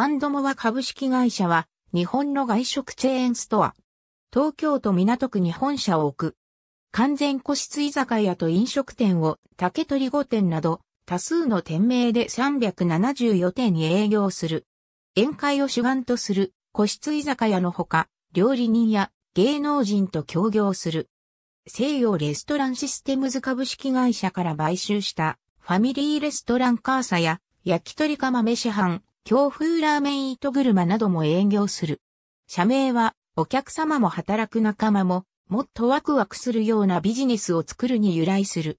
アンドモア株式会社は、日本の外食チェーンストア。東京都港区に本社を置く。完全個室居酒屋と飲食店を竹取御店など多数の店名で374店に営業する。宴会を主眼とする個室居酒屋のほか料理人や芸能人と協業する。西洋レストランシステムズ株式会社から買収したファミリーレストランカーサや焼き鳥釜飯飯強風ラーメン糸車なども営業する。社名は、お客様も働く仲間も、もっとワクワクするようなビジネスを作るに由来する。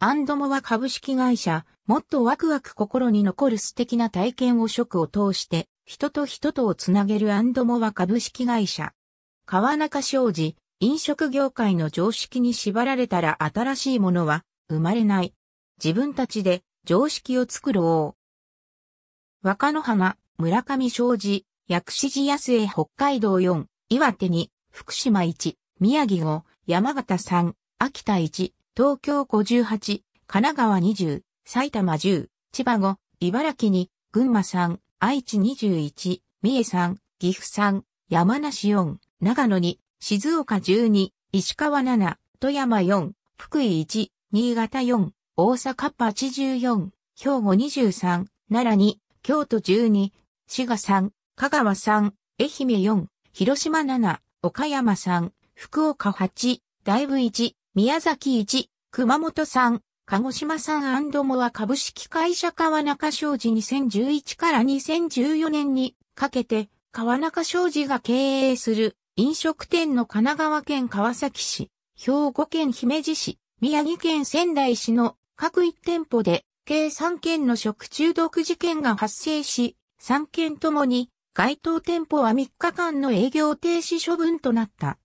アンドモは株式会社、もっとワクワク心に残る素敵な体験を食を通して、人と人とをつなげるアンドモは株式会社。川中商事、飲食業界の常識に縛られたら新しいものは生まれない。自分たちで常識を作ろう。若野浜、村上庄司、薬師寺安江北海道4、岩手2、福島1、宮城5、山形3、秋田1、東京58、神奈川20、埼玉10、千葉5、茨城2、群馬3、愛知21、三重3、岐阜3、山梨4、長野2、静岡12、石川7、富山4、福井1、新潟4、大阪84、兵庫23、奈良2、京都12、滋賀3、香川3、愛媛4、広島7、岡山3、福岡8、大部1、宮崎1、熊本3、鹿児島3モア株式会社川中商事2011から2014年にかけて川中商事が経営する飲食店の神奈川県川崎市、兵庫県姫路市、宮城県仙台市の各1店舗で計3件の食中毒事件が発生し、3件ともに該当店舗は3日間の営業停止処分となった。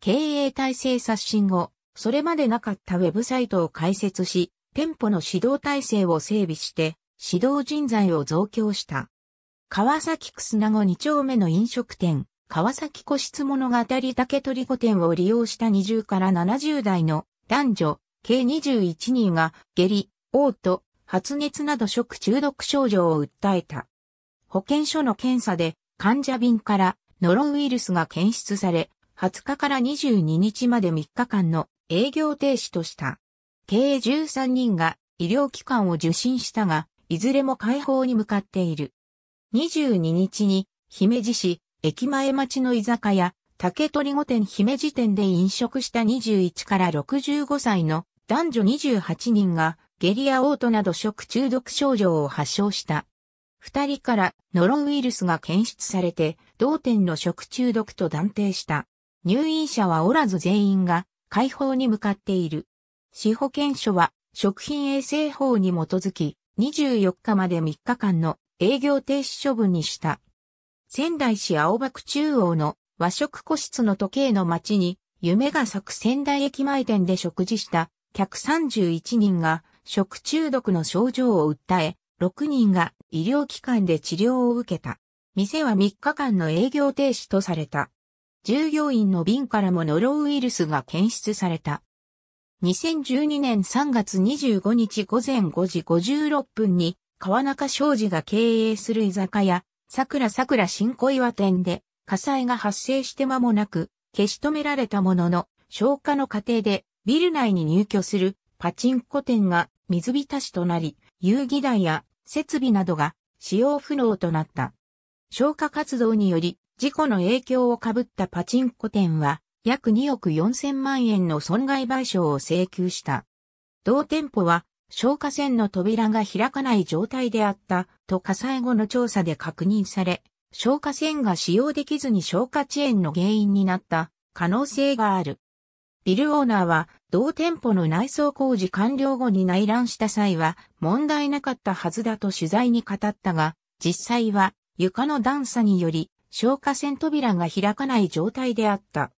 経営体制刷新後、それまでなかったウェブサイトを開設し、店舗の指導体制を整備して、指導人材を増強した。川崎すな子2丁目の飲食店、川崎個室物語竹取子店を利用した20から70代の男女、計21人が下痢、嘔吐、発熱など食中毒症状を訴えた。保健所の検査で患者便からノロウイルスが検出され、20日から22日まで3日間の営業停止とした。計13人が医療機関を受診したが、いずれも解放に向かっている。22日に、姫路市、駅前町の居酒屋、竹取御殿姫路店で飲食した21から65歳の男女28人がゲリアオートなど食中毒症状を発症した。二人からノロウイルスが検出されて、同店の食中毒と断定した。入院者はおらず全員が解放に向かっている。市保健所は食品衛生法に基づき、24日まで3日間の営業停止処分にした。仙台市青葉区中央の和食個室の時計の町に、夢が咲く仙台駅前店で食事した客3 1人が食中毒の症状を訴え、6人が医療機関で治療を受けた。店は3日間の営業停止とされた。従業員の瓶からもノロウイルスが検出された。2012年3月25日午前5時56分に、川中商事が経営する居酒屋、桜桜新小岩店で、火災が発生して間もなく、消し止められたものの、消火の過程で、ビル内に入居するパチンコ店が水浸しとなり、遊戯台や設備などが使用不能となった。消火活動により、事故の影響を被ったパチンコ店は、約2億4000万円の損害賠償を請求した。同店舗は、消火栓の扉が開かない状態であったと火災後の調査で確認され、消火栓が使用できずに消火遅延の原因になった可能性がある。ビルオーナーは、同店舗の内装工事完了後に内覧した際は、問題なかったはずだと取材に語ったが、実際は、床の段差により、消火栓扉が開かない状態であった。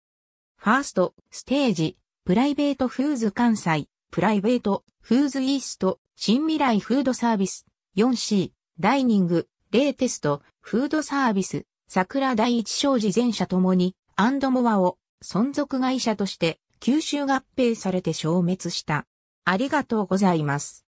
ファースト、ステージ、プライベートフーズ関西、プライベート、フーズイースト、新未来フードサービス、4C、ダイニング、レイテスト、フードサービス、桜第一商事全社ともに、アンドモアを、存続会社として、吸収合併されて消滅した。ありがとうございます。